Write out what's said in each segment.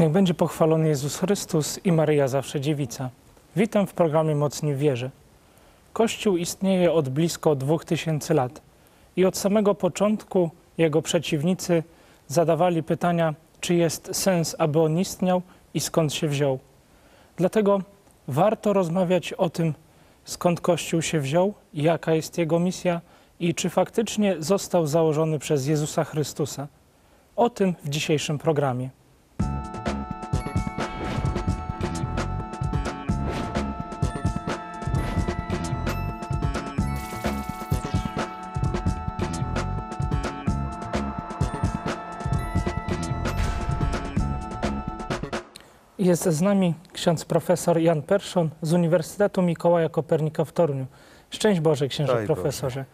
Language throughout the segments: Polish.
Niech będzie pochwalony Jezus Chrystus i Maryja Zawsze Dziewica. Witam w programie Mocni Wierzy. Kościół istnieje od blisko 2000 lat i od samego początku jego przeciwnicy zadawali pytania, czy jest sens, aby on istniał i skąd się wziął. Dlatego warto rozmawiać o tym, skąd Kościół się wziął, jaka jest jego misja i czy faktycznie został założony przez Jezusa Chrystusa. O tym w dzisiejszym programie. Jest z nami ksiądz profesor Jan Perszon z Uniwersytetu Mikołaja Kopernika w Toruniu. Szczęść Boże, księże Daj profesorze. Boże.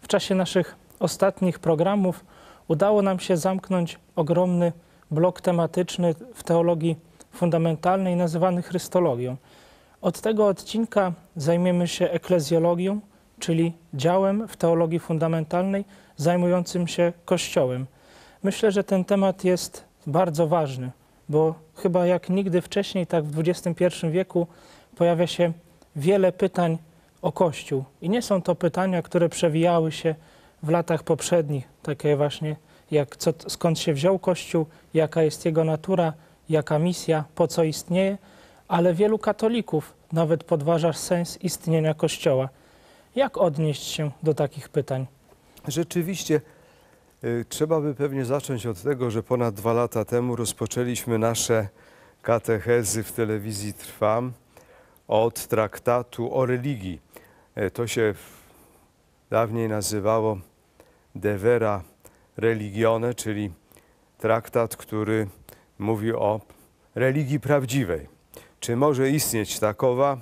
W czasie naszych ostatnich programów udało nam się zamknąć ogromny blok tematyczny w teologii fundamentalnej nazywany Chrystologią. Od tego odcinka zajmiemy się eklezjologią, czyli działem w teologii fundamentalnej zajmującym się Kościołem. Myślę, że ten temat jest bardzo ważny bo chyba jak nigdy wcześniej, tak w XXI wieku, pojawia się wiele pytań o Kościół. I nie są to pytania, które przewijały się w latach poprzednich, takie właśnie jak co, skąd się wziął Kościół, jaka jest jego natura, jaka misja, po co istnieje, ale wielu katolików nawet podważa sens istnienia Kościoła. Jak odnieść się do takich pytań? Rzeczywiście, Y, trzeba by pewnie zacząć od tego, że ponad dwa lata temu rozpoczęliśmy nasze katechezy w telewizji Trwam od traktatu o religii. Y, to się dawniej nazywało De Vera Religione, czyli traktat, który mówi o religii prawdziwej. Czy może istnieć takowa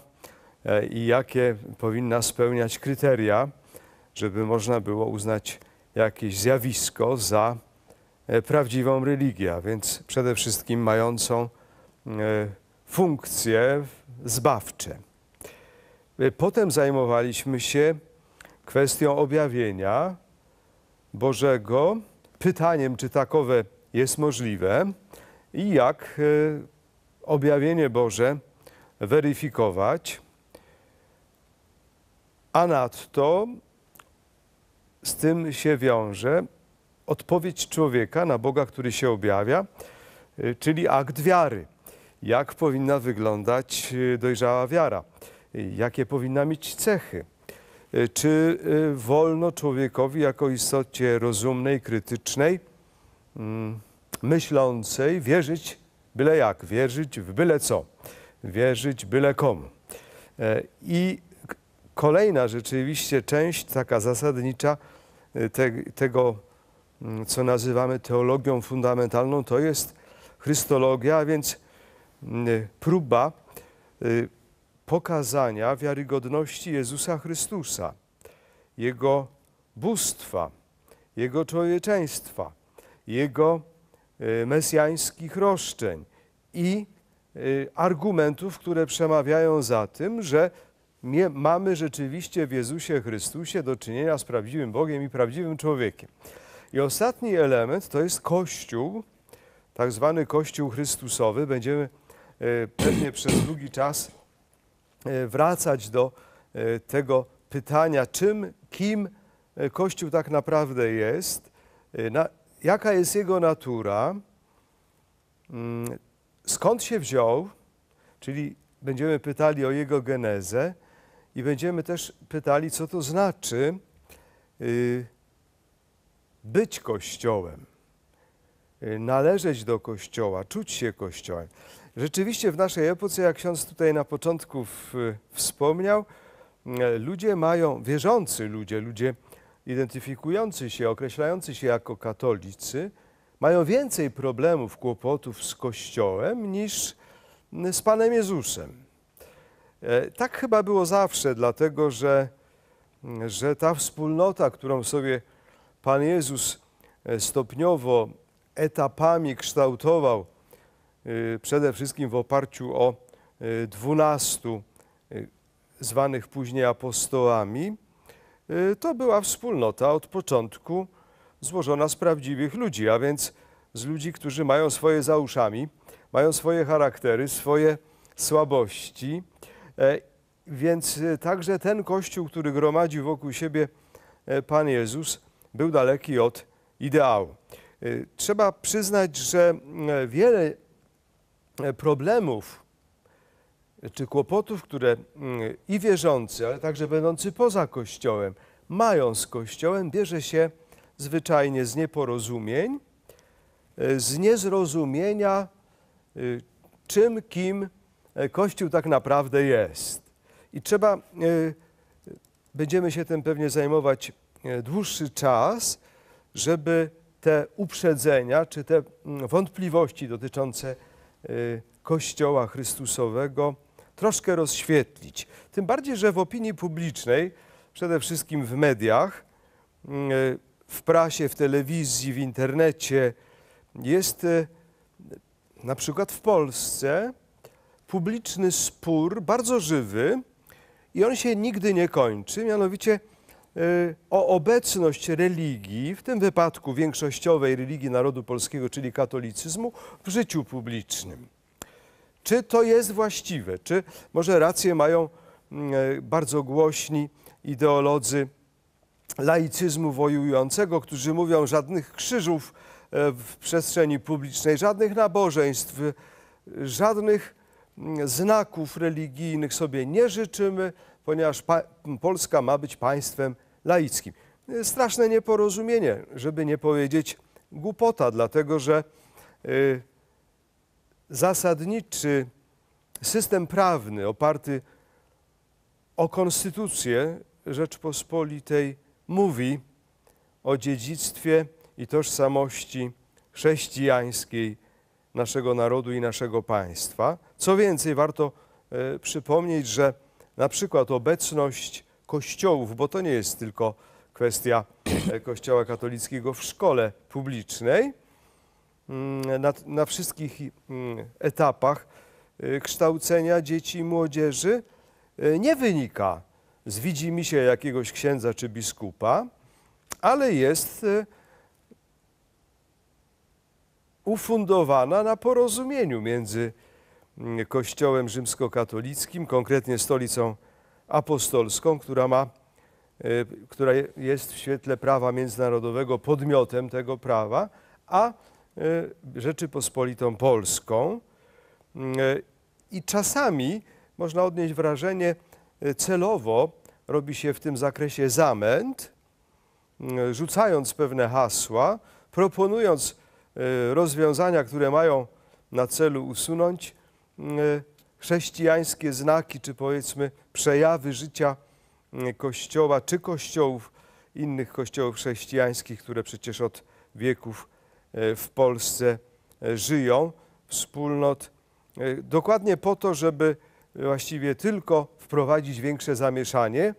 y, i jakie powinna spełniać kryteria, żeby można było uznać jakieś zjawisko za e, prawdziwą religię, a więc przede wszystkim mającą e, funkcje zbawcze. E, potem zajmowaliśmy się kwestią objawienia Bożego, pytaniem, czy takowe jest możliwe i jak objawienie Boże weryfikować, a nadto z tym się wiąże odpowiedź człowieka na Boga, który się objawia, y, czyli akt wiary. Jak powinna wyglądać y, dojrzała wiara? Jakie powinna mieć cechy? Y, czy wolno człowiekowi jako istocie rozumnej, krytycznej, mm, myślącej wierzyć byle jak, wierzyć w byle co, wierzyć byle komu? E, I kolejna rzeczywiście część, taka zasadnicza, te, tego, mm, co nazywamy teologią fundamentalną, to jest Chrystologia, a więc mm, próba y, pokazania wiarygodności Jezusa Chrystusa, Jego bóstwa, Jego człowieczeństwa, Jego y, mesjańskich roszczeń i y, argumentów, które przemawiają za tym, że mamy rzeczywiście w Jezusie Chrystusie do czynienia z prawdziwym Bogiem i prawdziwym człowiekiem. I ostatni element to jest Kościół, tak zwany Kościół Chrystusowy. Będziemy e, pewnie przez długi czas e, wracać do e, tego pytania, czym, kim Kościół tak naprawdę jest, na, jaka jest jego natura, mm, skąd się wziął, czyli będziemy pytali o jego genezę i będziemy też pytali, co to znaczy y, być Kościołem, y, należeć do Kościoła, czuć się Kościołem. Rzeczywiście w naszej epoce, jak ksiądz tutaj na początku w, wspomniał, y, ludzie mają, wierzący ludzie, ludzie identyfikujący się, określający się jako katolicy, mają więcej problemów, kłopotów z Kościołem niż z Panem Jezusem. E, tak chyba było zawsze, dlatego że, że ta wspólnota, którą sobie Pan Jezus e, stopniowo, etapami kształtował, e, przede wszystkim w oparciu o dwunastu zwanych później apostołami, to była wspólnota od początku złożona z prawdziwych ludzi, a więc z ludzi, którzy mają swoje za uszami, mają swoje charaktery, swoje słabości, E, więc e, także ten kościół, który gromadzi wokół siebie e, Pan Jezus, był daleki od ideału. Trzeba przyznać, że wiele problemów czy kłopotów, które mm, i wierzący, ale także będący poza Kościołem mają z Kościołem, bierze się zwyczajnie z nieporozumień, z niezrozumienia, czym, kim E, Kościół tak naprawdę jest. I trzeba, e, będziemy się tym pewnie zajmować e, dłuższy czas, żeby te uprzedzenia czy te mm, wątpliwości dotyczące Kościoła Chrystusowego troszkę rozświetlić. Tym bardziej, że w opinii publicznej, przede wszystkim w mediach, mm, w prasie, w telewizji, w internecie, jest na przykład w Polsce publiczny spór, bardzo żywy i on się nigdy nie kończy, mianowicie e, o obecność religii, w tym wypadku większościowej religii narodu polskiego, czyli katolicyzmu, w życiu publicznym. Czy to jest właściwe? Czy może rację mają mm, e, bardzo głośni ideolodzy laicyzmu wojującego, którzy mówią żadnych krzyżów e, w przestrzeni publicznej, żadnych nabożeństw, żadnych znaków religijnych sobie nie życzymy, ponieważ Polska ma być państwem laickim. Straszne nieporozumienie, żeby nie powiedzieć głupota, dlatego że y, zasadniczy system prawny oparty o konstytucję Rzeczpospolitej mówi o dziedzictwie i tożsamości chrześcijańskiej naszego narodu i naszego państwa. Co więcej, warto e, przypomnieć, że na przykład obecność kościołów, bo to nie jest tylko kwestia e, Kościoła katolickiego w szkole publicznej, mm, na, na wszystkich mm, etapach e, kształcenia dzieci i młodzieży nie wynika z widzimisię jakiegoś księdza czy biskupa, ale jest ufundowana na porozumieniu między mm, Kościołem rzymskokatolickim, konkretnie stolicą apostolską, która, ma, e, która jest w świetle prawa międzynarodowego podmiotem tego prawa, a e, Rzeczypospolitą Polską. Mm, e, I czasami można odnieść wrażenie, celowo robi się w tym zakresie zamęt, mm, rzucając pewne hasła, proponując Y, rozwiązania, które mają na celu usunąć y, chrześcijańskie znaki, czy powiedzmy przejawy życia y, Kościoła, czy kościołów, innych kościołów chrześcijańskich, które przecież od wieków w Polsce żyją, wspólnot, dokładnie po to, żeby właściwie tylko wprowadzić większe zamieszanie,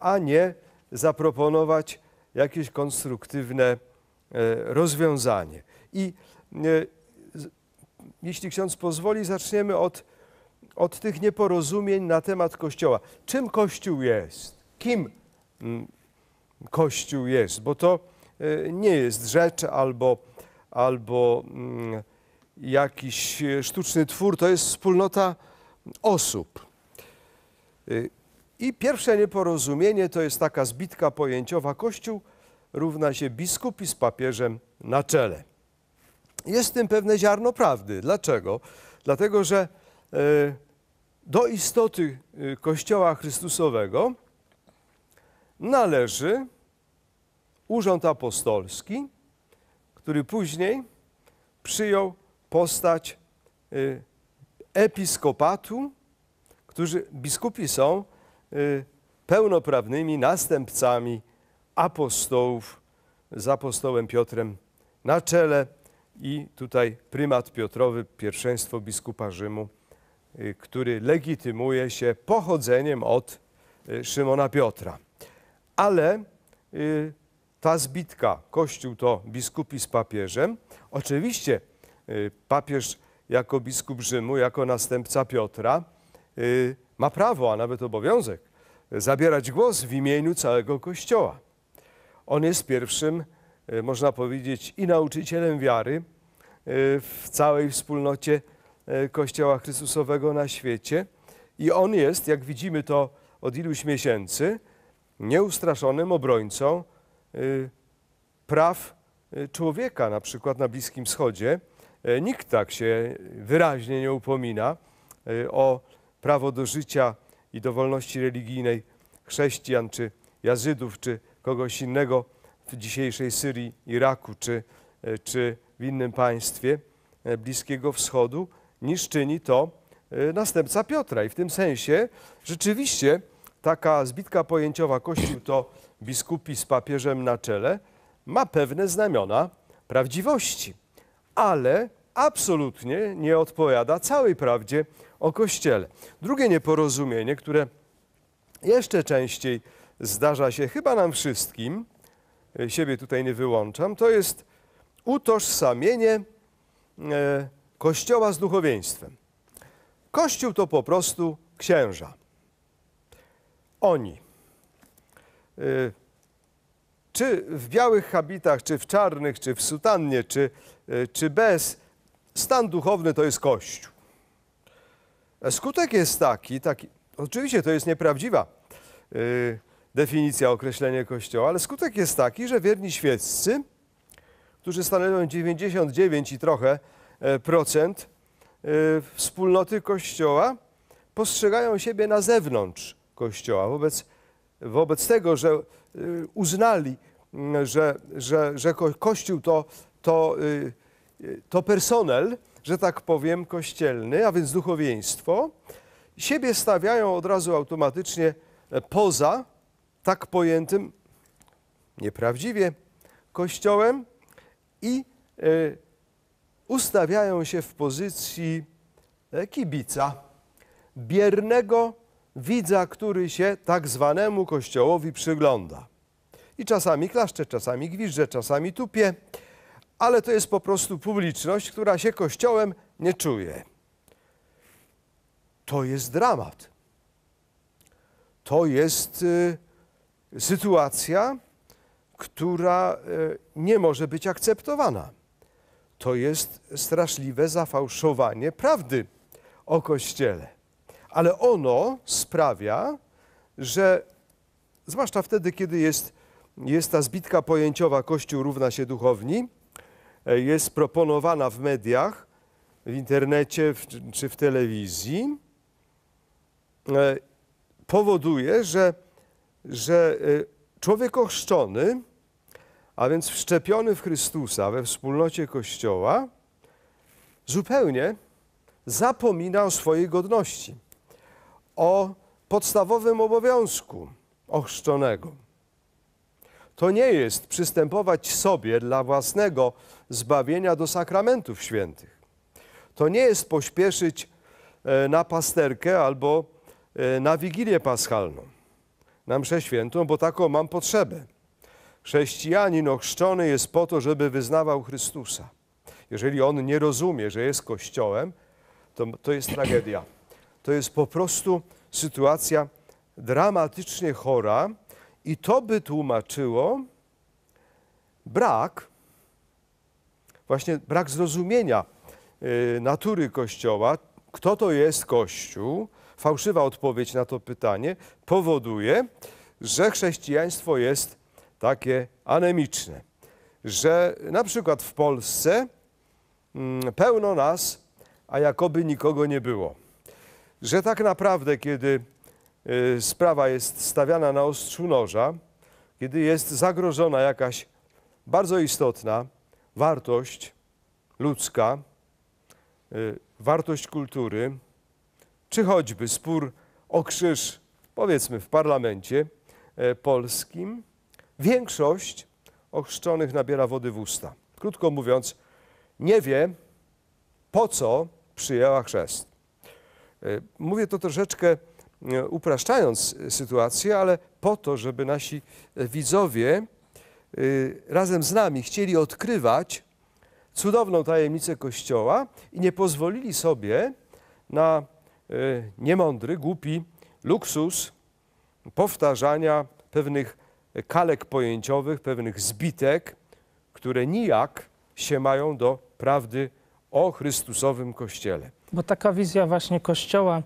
a nie zaproponować jakieś konstruktywne E, rozwiązanie. I e, jeśli ksiądz pozwoli, zaczniemy od, od tych nieporozumień na temat Kościoła. Czym Kościół jest? Kim mm, Kościół jest? Bo to e, nie jest rzecz albo, albo mm, jakiś sztuczny twór, to jest wspólnota osób. I pierwsze nieporozumienie to jest taka zbitka pojęciowa. Kościół równa się biskupi z papieżem na czele. Jest w tym pewne ziarno prawdy. Dlaczego? Dlatego, że e, do istoty e, Kościoła Chrystusowego należy urząd apostolski, który później przyjął postać e, episkopatu, którzy biskupi są pełnoprawnymi następcami apostołów z apostołem Piotrem na czele i tutaj prymat Piotrowy, pierwszeństwo biskupa Rzymu, y, który legitymuje się pochodzeniem od y, Szymona Piotra. Ale y, ta zbitka, Kościół to biskupi z papieżem, oczywiście papież jako biskup Rzymu, jako następca Piotra, ma prawo, a nawet obowiązek zabierać głos w imieniu całego Kościoła. On jest pierwszym, e, można powiedzieć, i nauczycielem wiary e, w całej wspólnocie e, Kościoła Chrystusowego na świecie. I on jest, jak widzimy to od iluś miesięcy, nieustraszonym obrońcą praw człowieka, na przykład na Bliskim Wschodzie. Nikt tak się wyraźnie nie upomina o prawo do życia i do wolności religijnej chrześcijan, czy jazydów, czy kogoś innego w dzisiejszej Syrii, Iraku czy, e, czy w innym państwie e, Bliskiego Wschodu, niż czyni to e, następca Piotra. I w tym sensie rzeczywiście taka zbitka pojęciowa Kościół to biskupi z papieżem na czele ma pewne znamiona prawdziwości, ale absolutnie nie odpowiada całej prawdzie o Kościele. Drugie nieporozumienie, które jeszcze częściej zdarza się chyba nam wszystkim, e, siebie tutaj nie wyłączam, to jest utożsamienie e, Kościoła z duchowieństwem. Kościół to po prostu księża. Oni. E, czy w białych habitach, czy w czarnych, czy w sutannie, czy, czy bez, stan duchowny to jest Kościół. Skutek jest taki, taki oczywiście to jest nieprawdziwa definicja, określenie Kościoła, ale skutek jest taki, że wierni świeccy, którzy stanowią 99 i trochę e, procent e, wspólnoty Kościoła, postrzegają siebie na zewnątrz Kościoła. Wobec, wobec tego, że e, uznali, że, że, że Kościół to, to, to personel, że tak powiem, kościelny, a więc duchowieństwo, siebie stawiają od razu automatycznie poza tak pojętym nieprawdziwie Kościołem i y, ustawiają się w pozycji e, kibica, biernego widza, który się tak zwanemu Kościołowi przygląda. I czasami klaszcze, czasami gwizdże, czasami tupie, ale to jest po prostu publiczność, która się Kościołem nie czuje. To jest dramat. To jest y, sytuacja, która e, nie może być akceptowana. To jest straszliwe zafałszowanie prawdy o Kościele. Ale ono sprawia, że zwłaszcza wtedy, kiedy jest, jest ta zbitka pojęciowa Kościół równa się duchowni, e, jest proponowana w mediach, w internecie czy w telewizji, e, powoduje, że że y, człowiek ochrzczony, a więc wszczepiony w Chrystusa we wspólnocie Kościoła, zupełnie zapomina o swojej godności, o podstawowym obowiązku ochrzczonego. To nie jest przystępować sobie dla własnego zbawienia do sakramentów świętych. To nie jest pośpieszyć e, na pasterkę albo e, na wigilię paschalną na mszę świętą, bo taką mam potrzebę. Chrześcijanin ochrzczony jest po to, żeby wyznawał Chrystusa. Jeżeli on nie rozumie, że jest Kościołem, to, to jest tragedia. To jest po prostu sytuacja dramatycznie chora i to by tłumaczyło brak, właśnie brak zrozumienia y, natury Kościoła, kto to jest Kościół, fałszywa odpowiedź na to pytanie powoduje, że chrześcijaństwo jest takie anemiczne. Że na przykład w Polsce mm, pełno nas, a jakoby nikogo nie było. Że tak naprawdę, kiedy y, sprawa jest stawiana na ostrzu noża, kiedy jest zagrożona jakaś bardzo istotna wartość ludzka, y, wartość kultury, czy choćby spór o krzyż, powiedzmy w parlamencie e, polskim, większość ochrzczonych nabiera wody w usta. Krótko mówiąc, nie wie, po co przyjęła chrzest. E, mówię to troszeczkę e, upraszczając sytuację, ale po to, żeby nasi widzowie razem z nami chcieli odkrywać cudowną tajemnicę Kościoła i nie pozwolili sobie na Y, niemądry, głupi luksus powtarzania pewnych kalek pojęciowych, pewnych zbitek, które nijak się mają do prawdy o Chrystusowym Kościele. Bo taka wizja właśnie Kościoła,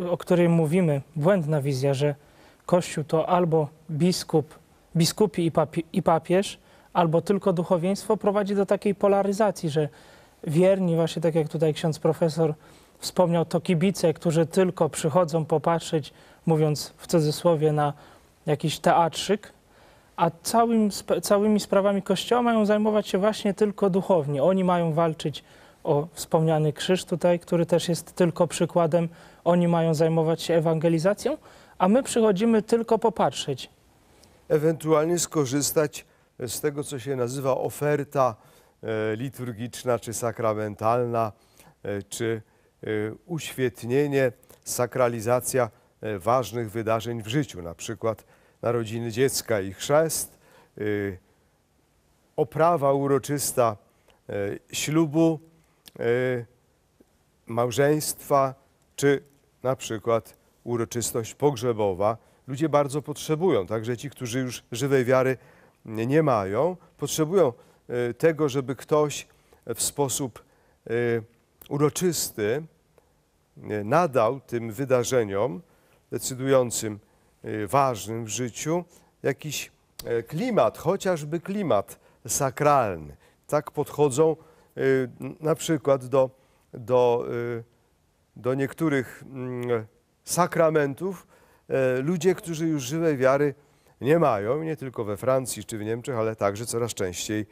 y, o której mówimy, błędna wizja, że Kościół to albo biskup, biskupi i, papi, i papież, albo tylko duchowieństwo, prowadzi do takiej polaryzacji, że wierni, właśnie tak jak tutaj ksiądz profesor wspomniał, to kibice, którzy tylko przychodzą popatrzeć, mówiąc w cudzysłowie, na jakiś teatrzyk, a całym, całymi sprawami Kościoła mają zajmować się właśnie tylko duchowni. Oni mają walczyć o wspomniany krzyż tutaj, który też jest tylko przykładem. Oni mają zajmować się ewangelizacją, a my przychodzimy tylko popatrzeć. Ewentualnie skorzystać z tego, co się nazywa oferta e, liturgiczna czy sakramentalna, e, czy Y, uświetnienie, sakralizacja y, ważnych wydarzeń w życiu, na przykład narodziny dziecka i chrzest, y, oprawa uroczysta ślubu, małżeństwa, czy na przykład uroczystość pogrzebowa. Ludzie bardzo potrzebują, także ci, którzy już żywej wiary nie mają, potrzebują tego, żeby ktoś w sposób uroczysty E, nadał tym wydarzeniom decydującym, e, ważnym w życiu jakiś e, klimat, chociażby klimat sakralny. Tak podchodzą na przykład do, do, do niektórych mm, sakramentów ludzie, którzy już żywej wiary nie mają, nie tylko we Francji czy w Niemczech, ale także coraz częściej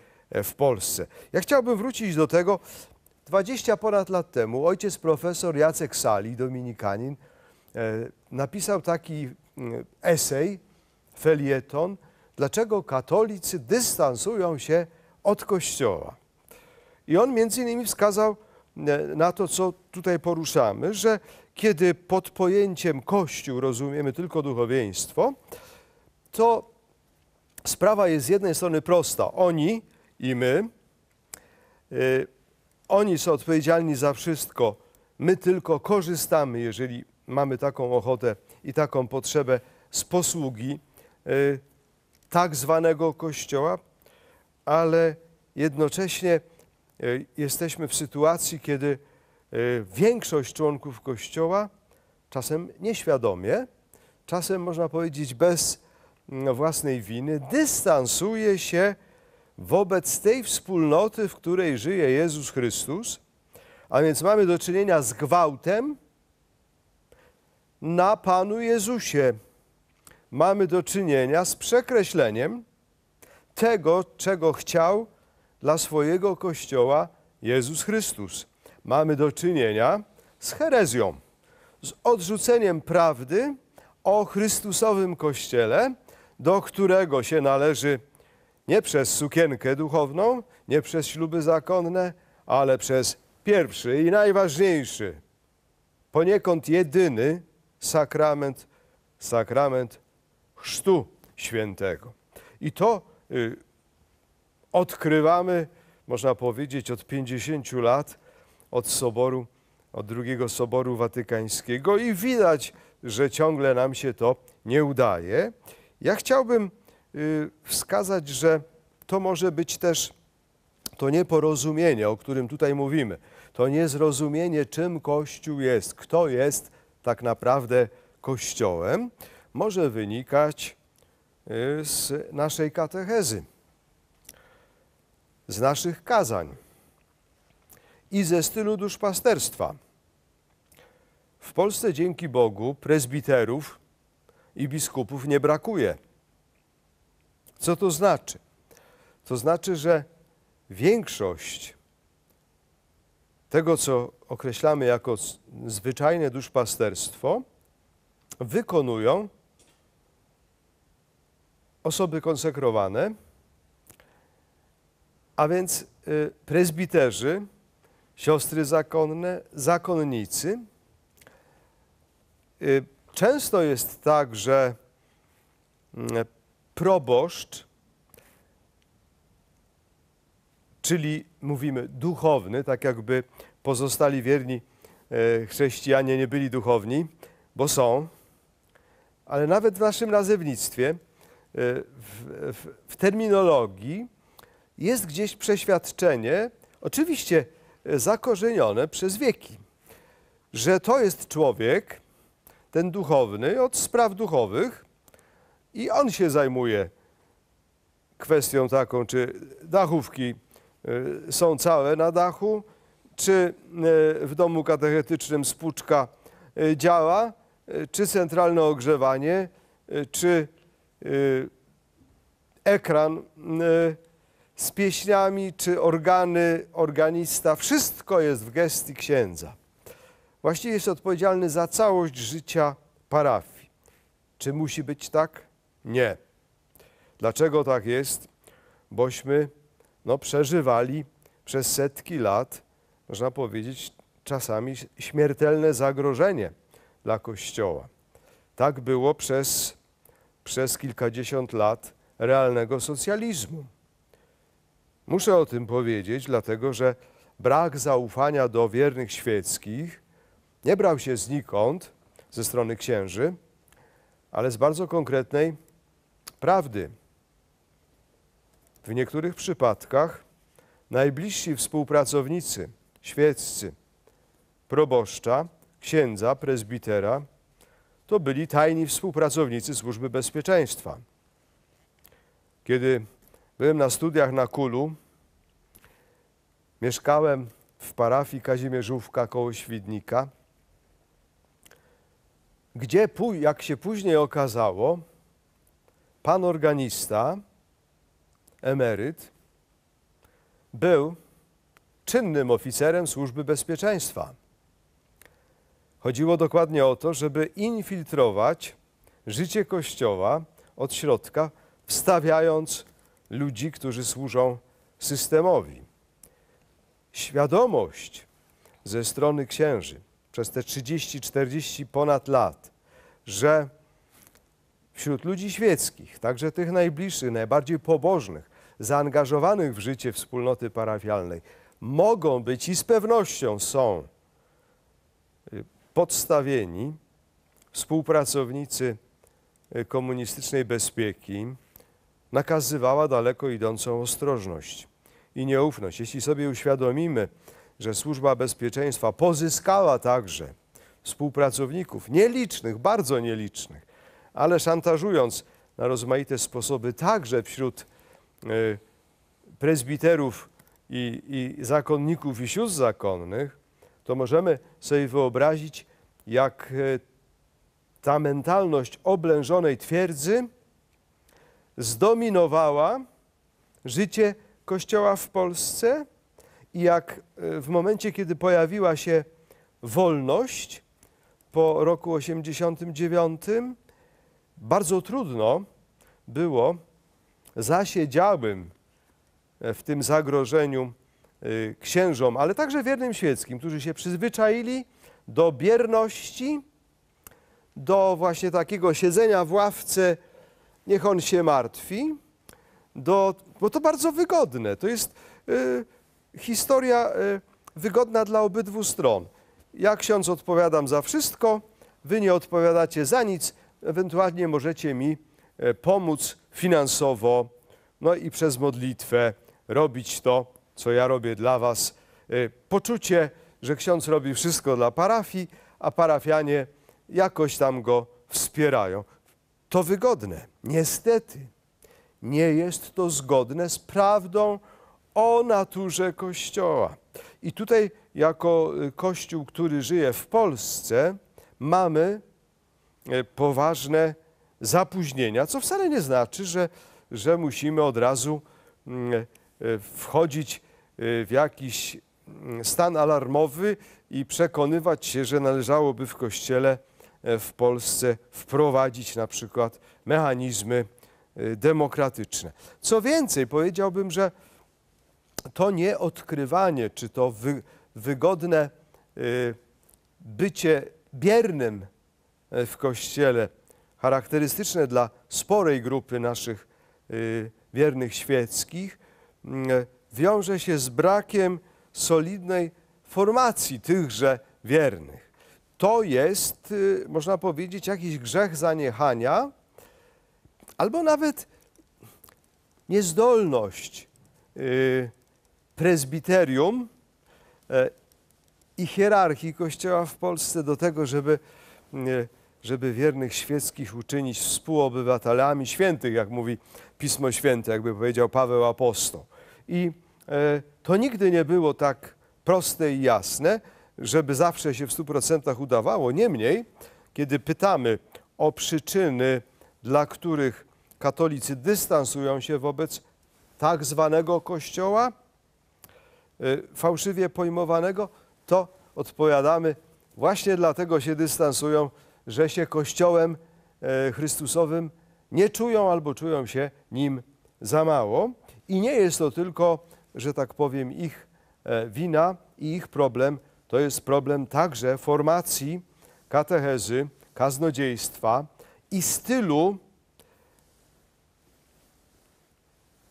w Polsce. Ja chciałbym wrócić do tego, Dwadzieścia ponad lat temu ojciec profesor Jacek Sali, dominikanin, e, napisał taki mm, esej, felieton, dlaczego katolicy dystansują się od Kościoła. I on między innymi wskazał e, na to, co tutaj poruszamy, że kiedy pod pojęciem Kościół rozumiemy tylko duchowieństwo, to sprawa jest z jednej strony prosta. Oni i my e, oni są odpowiedzialni za wszystko. My tylko korzystamy, jeżeli mamy taką ochotę i taką potrzebę z posługi y, tak zwanego Kościoła, ale jednocześnie y, jesteśmy w sytuacji, kiedy y, większość członków Kościoła, czasem nieświadomie, czasem można powiedzieć bez mm, własnej winy, dystansuje się wobec tej wspólnoty, w której żyje Jezus Chrystus, a więc mamy do czynienia z gwałtem na Panu Jezusie. Mamy do czynienia z przekreśleniem tego, czego chciał dla swojego Kościoła Jezus Chrystus. Mamy do czynienia z herezją, z odrzuceniem prawdy o Chrystusowym Kościele, do którego się należy nie przez sukienkę duchowną, nie przez śluby zakonne, ale przez pierwszy i najważniejszy, poniekąd jedyny sakrament, sakrament Chrztu Świętego. I to y, odkrywamy, można powiedzieć, od 50 lat od soboru, od drugiego soboru watykańskiego i widać, że ciągle nam się to nie udaje. Ja chciałbym Y, wskazać, że to może być też to nieporozumienie, o którym tutaj mówimy, to niezrozumienie, czym Kościół jest, kto jest tak naprawdę Kościołem, może wynikać y, z naszej katechezy, z naszych kazań i ze stylu duszpasterstwa. W Polsce dzięki Bogu prezbiterów i biskupów nie brakuje. Co to znaczy? To znaczy, że większość tego, co określamy jako zwyczajne duszpasterstwo, wykonują osoby konsekrowane, a więc y, prezbiterzy, siostry zakonne, zakonnicy. Y, często jest tak, że mm, proboszcz, czyli mówimy duchowny, tak jakby pozostali wierni e, chrześcijanie nie byli duchowni, bo są, ale nawet w naszym nazewnictwie, e, w, w, w terminologii jest gdzieś przeświadczenie, oczywiście e, zakorzenione przez wieki, że to jest człowiek, ten duchowny, od spraw duchowych, i on się zajmuje kwestią taką, czy dachówki e, są całe na dachu, czy e, w domu katechetycznym spuczka e, działa, czy centralne ogrzewanie, czy ekran z pieśniami, czy organy, organista. Wszystko jest w gestii księdza. Właściwie jest odpowiedzialny za całość życia parafii. Czy musi być tak? Nie. Dlaczego tak jest? Bośmy no, przeżywali przez setki lat, można powiedzieć, czasami śmiertelne zagrożenie dla Kościoła. Tak było przez, przez kilkadziesiąt lat realnego socjalizmu. Muszę o tym powiedzieć, dlatego że brak zaufania do wiernych świeckich nie brał się znikąd ze strony księży, ale z bardzo konkretnej prawdy. W niektórych przypadkach najbliżsi współpracownicy, świeccy, proboszcza, księdza, prezbitera, to byli tajni współpracownicy służby bezpieczeństwa. Kiedy byłem na studiach na Kulu, mieszkałem w parafii Kazimierzówka koło Świdnika, gdzie, jak się później okazało, pan organista, emeryt, był czynnym oficerem służby bezpieczeństwa. Chodziło dokładnie o to, żeby infiltrować życie Kościoła od środka, wstawiając ludzi, którzy służą systemowi. Świadomość ze strony księży przez te 30, 40 ponad lat, że wśród ludzi świeckich, także tych najbliższych, najbardziej pobożnych, zaangażowanych w życie wspólnoty parafialnej, mogą być i z pewnością są y, podstawieni współpracownicy y, komunistycznej bezpieki nakazywała daleko idącą ostrożność i nieufność. Jeśli sobie uświadomimy, że Służba Bezpieczeństwa pozyskała także współpracowników, nielicznych, bardzo nielicznych, ale szantażując na rozmaite sposoby także wśród e, prezbiterów i, i zakonników i sióstr zakonnych, to możemy sobie wyobrazić, jak e, ta mentalność oblężonej twierdzy zdominowała życie Kościoła w Polsce i jak e, w momencie, kiedy pojawiła się wolność po roku 89, bardzo trudno było zasiedziałym e, w tym zagrożeniu e, księżom, ale także wiernym świeckim, którzy się przyzwyczaili do bierności, do właśnie takiego siedzenia w ławce, niech on się martwi, do, bo to bardzo wygodne. To jest y, historia y, wygodna dla obydwu stron. Ja ksiądz odpowiadam za wszystko, wy nie odpowiadacie za nic ewentualnie możecie mi e, pomóc finansowo, no i przez modlitwę robić to, co ja robię dla Was. E, poczucie, że ksiądz robi wszystko dla parafii, a parafianie jakoś tam go wspierają. To wygodne. Niestety nie jest to zgodne z prawdą o naturze Kościoła. I tutaj, jako e, Kościół, który żyje w Polsce, mamy E, poważne zapóźnienia, co wcale nie znaczy, że, że musimy od razu mm, e, wchodzić e, w jakiś mm, stan alarmowy i przekonywać się, że należałoby w kościele w Polsce wprowadzić na przykład mechanizmy demokratyczne. Co więcej, powiedziałbym, że to nieodkrywanie, czy to wygodne bycie biernym E, w Kościele, charakterystyczne dla sporej grupy naszych y, wiernych świeckich, e, wiąże się z brakiem solidnej formacji tychże wiernych. To jest, y, można powiedzieć, jakiś grzech zaniechania, albo nawet niezdolność y, prezbiterium e, i hierarchii Kościoła w Polsce do tego, żeby żeby wiernych świeckich uczynić współobywatelami świętych, jak mówi Pismo Święte, jakby powiedział Paweł Apostoł. I e, to nigdy nie było tak proste i jasne, żeby zawsze się w 100% udawało. Niemniej, kiedy pytamy o przyczyny, dla których katolicy dystansują się wobec tak zwanego Kościoła, e, fałszywie pojmowanego, to odpowiadamy, właśnie dlatego się dystansują, że się Kościołem e, Chrystusowym nie czują albo czują się nim za mało. I nie jest to tylko, że tak powiem, ich e, wina i ich problem. To jest problem także formacji katechezy, kaznodziejstwa i stylu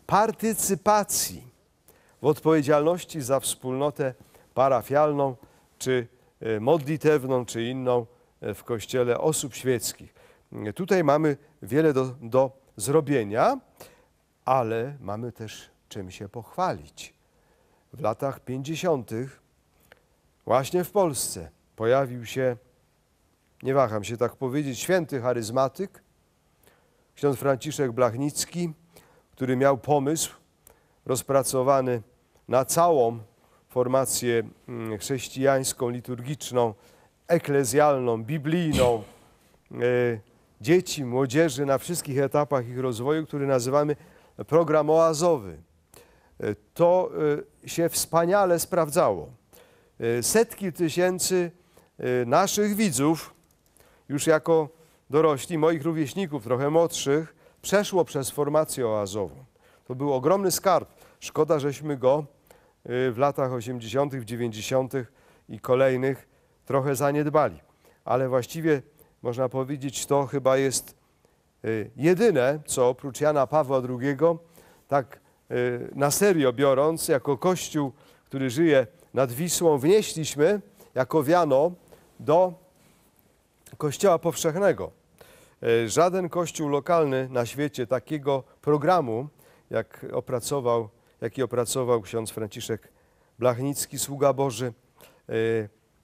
partycypacji w odpowiedzialności za wspólnotę parafialną, czy e, modlitewną, czy inną E, w kościele osób świeckich. E, tutaj mamy wiele do, do zrobienia, ale mamy też czym się pochwalić. W latach 50. właśnie w Polsce pojawił się, nie waham się tak powiedzieć, święty charyzmatyk, ksiądz Franciszek Blachnicki, który miał pomysł rozpracowany na całą formację mm, chrześcijańską, liturgiczną eklezjalną, biblijną e, dzieci, młodzieży na wszystkich etapach ich rozwoju, który nazywamy program oazowy. E, to e, się wspaniale sprawdzało. Setki tysięcy naszych widzów, już jako dorośli, moich rówieśników, trochę młodszych, przeszło przez formację oazową. To był ogromny skarb. Szkoda, żeśmy go w latach 80., 90. i kolejnych trochę zaniedbali. Ale właściwie można powiedzieć, to chyba jest y, jedyne, co oprócz Jana Pawła II, tak y, na serio biorąc, jako Kościół, który żyje nad Wisłą, wnieśliśmy jako wiano do Kościoła Powszechnego. Y, żaden kościół lokalny na świecie takiego programu, jak opracował, jaki opracował ksiądz Franciszek Blachnicki, sługa Boży,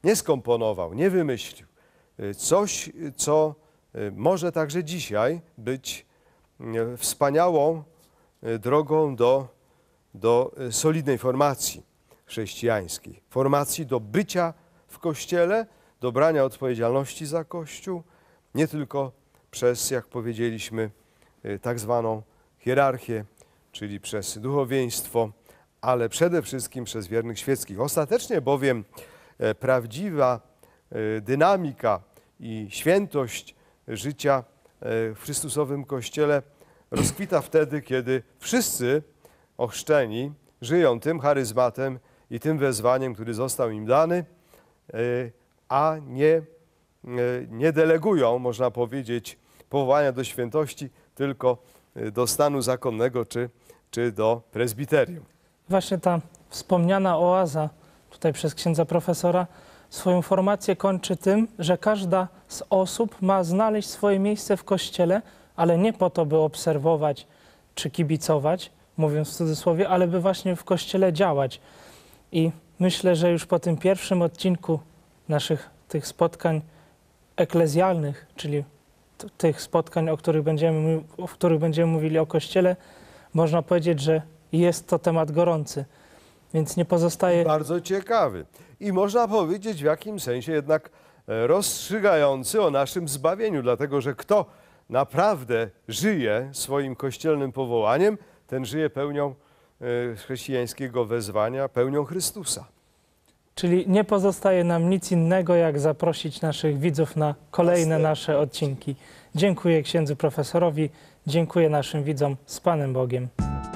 nie skomponował, nie wymyślił. Y, coś, co y, może także dzisiaj być y, wspaniałą drogą do, do solidnej formacji chrześcijańskiej, formacji do bycia w Kościele, do brania odpowiedzialności za Kościół, nie tylko przez, jak powiedzieliśmy, tak zwaną hierarchię, czyli przez duchowieństwo, ale przede wszystkim przez wiernych świeckich. Ostatecznie bowiem E, prawdziwa e, dynamika i świętość życia e, w Chrystusowym Kościele rozkwita wtedy, kiedy wszyscy ochrzczeni żyją tym charyzmatem i tym wezwaniem, który został im dany, a nie, nie delegują, można powiedzieć, powołania do świętości, tylko do stanu zakonnego czy, czy do prezbiterium. Właśnie ta wspomniana oaza tutaj przez księdza profesora, swoją formację kończy tym, że każda z osób ma znaleźć swoje miejsce w kościele, ale nie po to, by obserwować czy kibicować, mówiąc w cudzysłowie, ale by właśnie w kościele działać. I myślę, że już po tym pierwszym odcinku naszych tych spotkań eklezjalnych, czyli tych spotkań, o których, będziemy, o których będziemy mówili o Kościele, można powiedzieć, że jest to temat gorący. Więc nie pozostaje... Bardzo ciekawy. I można powiedzieć w jakim sensie jednak e, rozstrzygający o naszym zbawieniu, dlatego że kto naprawdę żyje swoim kościelnym powołaniem, ten żyje pełnią e, chrześcijańskiego wezwania, pełnią Chrystusa. Czyli nie pozostaje nam nic innego, jak zaprosić naszych widzów na kolejne nasze odcinki. Dziękuję księdzu profesorowi, dziękuję naszym widzom z Panem Bogiem.